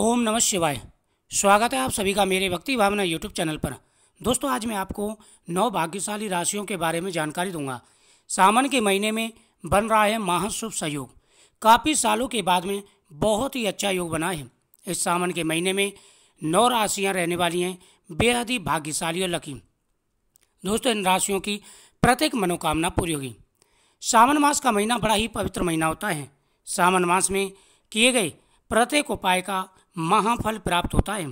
ओम नमः शिवाय स्वागत है आप सभी का मेरे भक्ति भावना यूट्यूब चैनल पर दोस्तों आज मैं आपको नौ भाग्यशाली राशियों के बारे में जानकारी दूंगा सावन के महीने में बन रहा है महाशुभ सहयोग काफ़ी सालों के बाद में बहुत ही अच्छा योग बना है इस सावन के महीने में नौ राशियाँ रहने वाली हैं बेहद ही भाग्यशाली और लकी दोस्तों इन राशियों की प्रत्येक मनोकामना पूरी होगी सावन मास का महीना बड़ा ही पवित्र महीना होता है सावन मास में किए गए प्रत्येक उपाय का महाफल प्राप्त होता है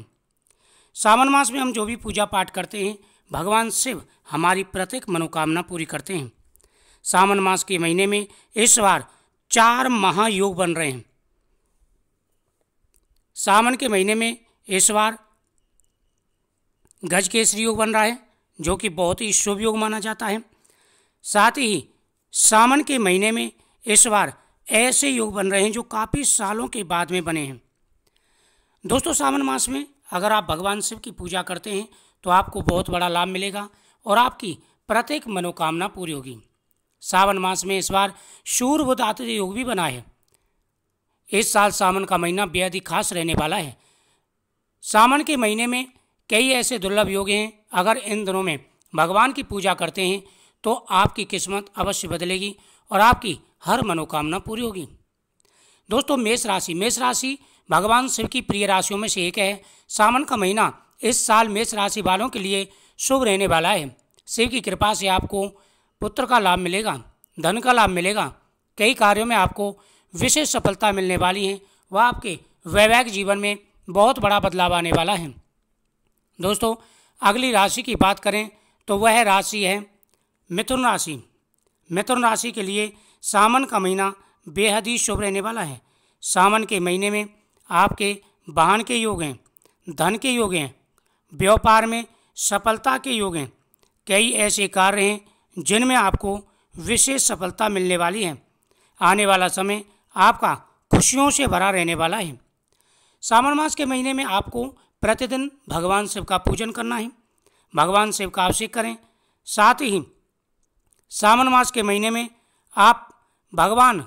सावन मास में हम जो भी पूजा पाठ करते हैं भगवान शिव हमारी प्रत्येक मनोकामना पूरी करते हैं सावन मास के महीने में इस बार चार महायोग बन रहे हैं सावन के महीने में इस बार गज केसरी योग बन रहा है जो कि बहुत ही शुभ योग माना जाता है साथ ही सावन के महीने में इस बार ऐसे योग बन रहे हैं जो काफ़ी सालों के बाद में बने हैं दोस्तों सावन मास में अगर आप भगवान शिव की पूजा करते हैं तो आपको बहुत बड़ा लाभ मिलेगा और आपकी प्रत्येक मनोकामना पूरी होगी सावन मास में इस बार सूर्य योग भी बना है इस साल सावन का महीना बेहद ही खास रहने वाला है सावन के महीने में कई ऐसे दुर्लभ योग हैं अगर इन दिनों में भगवान की पूजा करते हैं तो आपकी किस्मत अवश्य बदलेगी और आपकी हर मनोकामना पूरी होगी दोस्तों मेष राशि मेष राशि भगवान शिव की प्रिय राशियों में से एक है सावन का महीना इस साल मेष राशि वालों के लिए शुभ रहने वाला है शिव की कृपा से आपको पुत्र का लाभ मिलेगा धन का लाभ मिलेगा कई कार्यों में आपको विशेष सफलता मिलने वाली है वह आपके वैवाहिक जीवन में बहुत बड़ा बदलाव आने वाला है दोस्तों अगली राशि की बात करें तो वह राशि है मिथुन राशि मिथुन राशि के लिए सावन का महीना बेहद ही शुभ रहने वाला है सावन के महीने में आपके वाहन के योग हैं धन के योग हैं व्यापार में सफलता के योग हैं कई ऐसे कार्य हैं जिनमें आपको विशेष सफलता मिलने वाली है आने वाला समय आपका खुशियों से भरा रहने वाला है सावन मास के महीने में आपको प्रतिदिन भगवान शिव का पूजन करना है भगवान शिव का अभिषेक करें साथ ही सावन मास के महीने में आप भगवान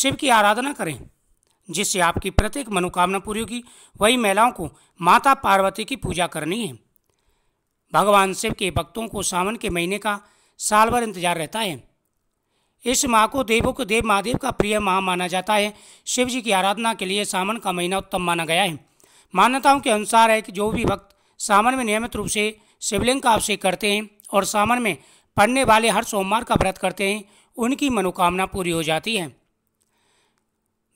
शिव की आराधना करें जिससे आपकी प्रत्येक मनोकामना पूरी होगी वही महिलाओं को माता पार्वती की पूजा करनी है भगवान शिव के भक्तों को सावन के महीने का साल भर इंतजार रहता है इस माह को देवों को देव महादेव का प्रिय माह माना जाता है शिव जी की आराधना के लिए सावन का महीना उत्तम माना गया है मान्यताओं के अनुसार है कि जो भी भक्त सावन में नियमित रूप से शिवलिंग का अभिषेक करते हैं और सावन में पढ़ने वाले हर सोमवार का व्रत करते हैं उनकी मनोकामना पूरी हो जाती है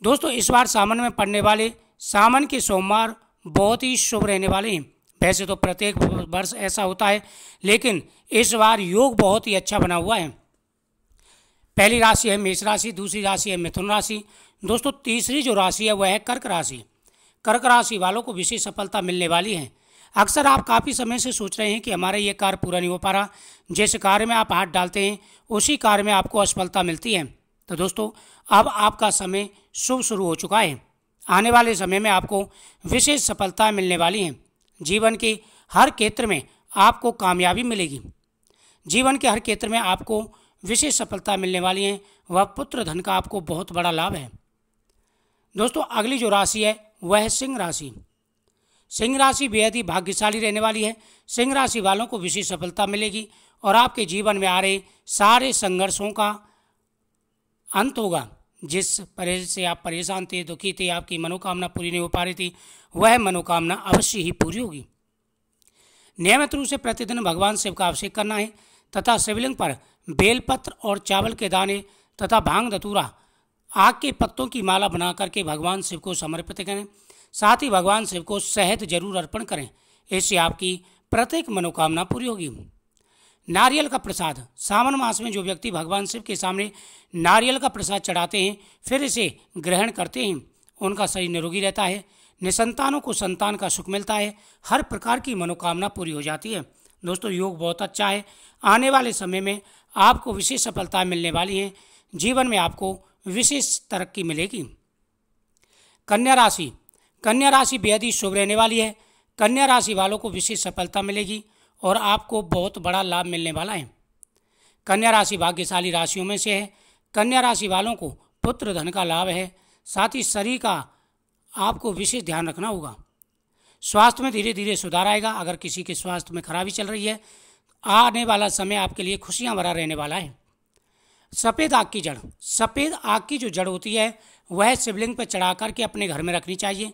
दोस्तों इस बार सावन में पड़ने वाले सावन के सोमवार बहुत ही शुभ रहने वाले हैं वैसे तो प्रत्येक वर्ष ऐसा होता है लेकिन इस बार योग बहुत ही अच्छा बना हुआ है पहली राशि है मेष राशि दूसरी राशि है मिथुन राशि दोस्तों तीसरी जो राशि है वह है कर्क राशि कर्क राशि वालों को विशेष सफलता मिलने वाली है अक्सर आप काफ़ी समय से सोच रहे हैं कि हमारा ये कार्य पूरा नहीं हो पा रहा जिस कार्य में आप हाथ डालते हैं उसी कार्य में आपको असफलता मिलती है तो दोस्तों अब आपका समय शुभ शुरू हो चुका है आने वाले समय में आपको विशेष सफलता मिलने वाली है जीवन के हर क्षेत्र में आपको कामयाबी मिलेगी जीवन के हर क्षेत्र में आपको विशेष सफलता मिलने वाली है वह पुत्र धन का आपको बहुत बड़ा लाभ है दोस्तों अगली जो राशि है वह है सिंह राशि सिंह राशि बेहद ही भाग्यशाली रहने वाली है सिंह राशि वालों को विशेष सफलता मिलेगी और आपके जीवन में आ रहे सारे संघर्षों का अंत होगा जिस परहेज से आप परेशान थे दुखी थे आपकी मनोकामना पूरी नहीं हो पा रही थी वह मनोकामना अवश्य ही पूरी होगी नियमित रूप से प्रतिदिन भगवान शिव का अभिषेक करना है तथा शिवलिंग पर बेलपत्र और चावल के दाने तथा भांग धतूरा आग के पत्तों की माला बना करके भगवान शिव को समर्पित करें साथ ही भगवान शिव को शहद जरूर अर्पण करें इससे आपकी प्रत्येक मनोकामना पूरी होगी नारियल का प्रसाद सावन मास में जो व्यक्ति भगवान शिव के सामने नारियल का प्रसाद चढ़ाते हैं फिर इसे ग्रहण करते हैं उनका शरीर निरोगी रहता है निसंतानों को संतान का सुख मिलता है हर प्रकार की मनोकामना पूरी हो जाती है दोस्तों योग बहुत अच्छा है आने वाले समय में आपको विशेष सफलता मिलने वाली है जीवन में आपको विशेष तरक्की मिलेगी कन्या राशि कन्या राशि बेहद ही शुभ रहने वाली है कन्या राशि वालों को विशेष सफलता मिलेगी और आपको बहुत बड़ा लाभ मिलने वाला है कन्या राशि भाग्यशाली राशियों में से है कन्या राशि वालों को पुत्र धन का लाभ है साथ ही शरीर का आपको विशेष ध्यान रखना होगा स्वास्थ्य में धीरे धीरे सुधार आएगा अगर किसी के स्वास्थ्य में खराबी चल रही है आने वाला समय आपके लिए खुशियां भरा रहने वाला है सफ़ेद आग की जड़ सफ़ेद आग की जो जड़ होती है वह शिवलिंग पर चढ़ा करके अपने घर में रखनी चाहिए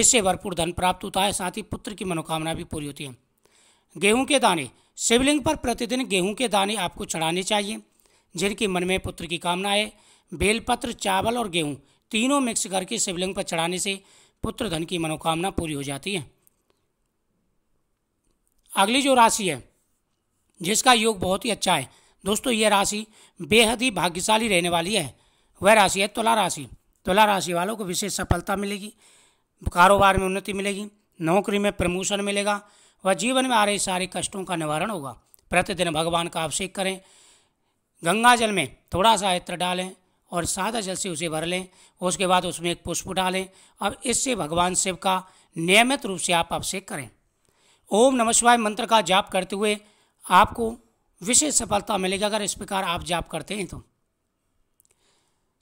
इससे भरपूर धन प्राप्त होता है साथ ही पुत्र की मनोकामना भी पूरी होती है गेहूं के दाने शिवलिंग पर प्रतिदिन गेहूं के दाने आपको चढ़ाने चाहिए जिनके मन में पुत्र की कामना है बेलपत्र चावल और गेहूं तीनों मिक्स करके शिवलिंग पर चढ़ाने से पुत्र धन की मनोकामना पूरी हो जाती है अगली जो राशि है जिसका योग बहुत ही अच्छा है दोस्तों यह राशि बेहद ही भाग्यशाली रहने वाली है वह राशि है तुला राशि तुला राशि वालों को विशेष सफलता मिलेगी कारोबार में उन्नति मिलेगी नौकरी में प्रमोशन मिलेगा व जीवन में आ रहे सारे कष्टों का निवारण होगा प्रतिदिन भगवान का अभिषेक करें गंगा जल में थोड़ा सा इत्र डालें और सादा जल से उसे भर लें उसके बाद उसमें एक पुष्प डालें अब इससे भगवान शिव का नियमित रूप से आप अभिषेक करें ओम नमः शिवाय मंत्र का जाप करते हुए आपको विशेष सफलता मिलेगी अगर इस प्रकार आप जाप करते हैं तो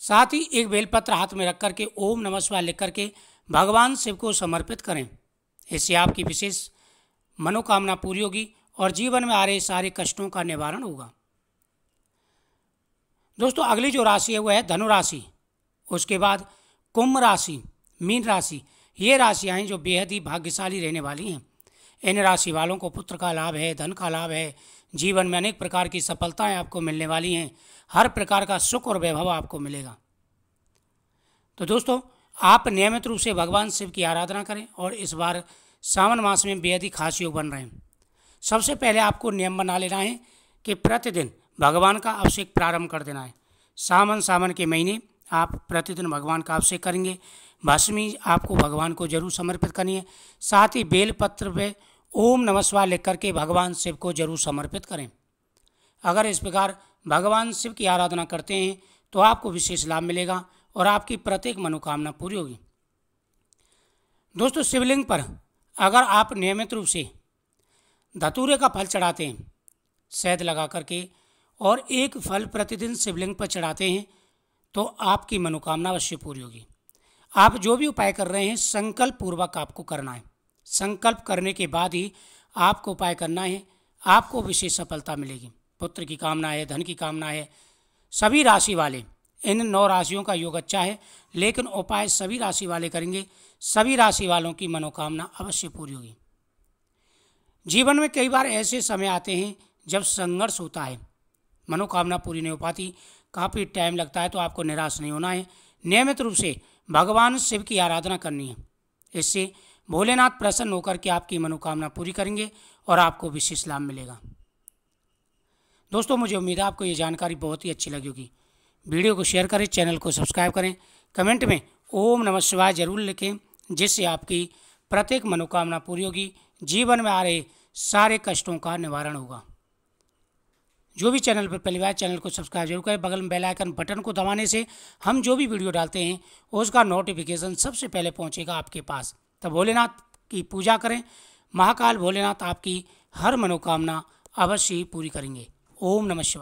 साथ ही एक बेलपत्र हाथ में रख करके ओम नमः शिवाय लिख करके भगवान शिव को समर्पित करें इससे आपकी विशेष मनोकामना पूरी होगी और जीवन में आ रहे सारे कष्टों का निवारण होगा दोस्तों अगली जो राशि है वह है धनु राशि उसके बाद कुंभ राशि मीन राशि ये राशियाँ हैं जो बेहद ही भाग्यशाली रहने वाली हैं इन राशि वालों को पुत्र का लाभ है धन का लाभ है जीवन में अनेक प्रकार की सफलताएं आपको मिलने वाली हैं हर प्रकार का सुख और वैभव आपको मिलेगा तो दोस्तों आप नियमित रूप से भगवान शिव की आराधना करें और इस बार सावन मास में बेहद ही खास योग बन रहे हैं सबसे पहले आपको नियम बना लेना है कि प्रतिदिन भगवान का अभिषेक प्रारंभ कर देना है सावन सावन के महीने आप प्रतिदिन भगवान का अभिषेक करेंगे भस्मी आपको भगवान को जरूर समर्पित करनी है साथ ही बेलपत्र पे ओम नमस्वा लिख करके भगवान शिव को जरूर समर्पित करें अगर इस प्रकार भगवान शिव की आराधना करते हैं तो आपको विशेष लाभ मिलेगा और आपकी प्रत्येक मनोकामना पूरी होगी दोस्तों शिवलिंग पर अगर आप नियमित रूप से धतूरे का फल चढ़ाते हैं शहद लगा करके और एक फल प्रतिदिन शिवलिंग पर चढ़ाते हैं तो आपकी मनोकामना अवश्य पूरी होगी आप जो भी उपाय कर रहे हैं संकल्प पूर्वक आपको करना है संकल्प करने के बाद ही आपको उपाय करना है आपको विशेष सफलता मिलेगी पुत्र की कामना है धन की कामना है सभी राशि वाले इन नौ राशियों का योग अच्छा है लेकिन उपाय सभी राशि वाले करेंगे सभी राशि वालों की मनोकामना अवश्य पूरी होगी जीवन में कई बार ऐसे समय आते हैं जब संघर्ष होता है मनोकामना पूरी नहीं हो पाती काफ़ी टाइम लगता है तो आपको निराश नहीं होना है नियमित रूप से भगवान शिव की आराधना करनी है इससे भोलेनाथ प्रसन्न होकर के आपकी मनोकामना पूरी करेंगे और आपको विशेष लाभ मिलेगा दोस्तों मुझे उम्मीद है आपको ये जानकारी बहुत ही अच्छी लगी होगी वीडियो को शेयर करें चैनल को सब्सक्राइब करें कमेंट में ओम नमः शिवाय जरूर लिखें जिससे आपकी प्रत्येक मनोकामना पूरी होगी जीवन में आ रहे सारे कष्टों का निवारण होगा जो भी चैनल पर पहली बार चैनल को सब्सक्राइब जरूर करें बगल में बेल आइकन बटन को दबाने से हम जो भी वीडियो डालते हैं उसका नोटिफिकेशन सबसे पहले पहुंचेगा आपके पास तब भोलेनाथ की पूजा करें महाकाल भोलेनाथ आपकी हर मनोकामना अवश्य पूरी करेंगे ओम नमः शिवाय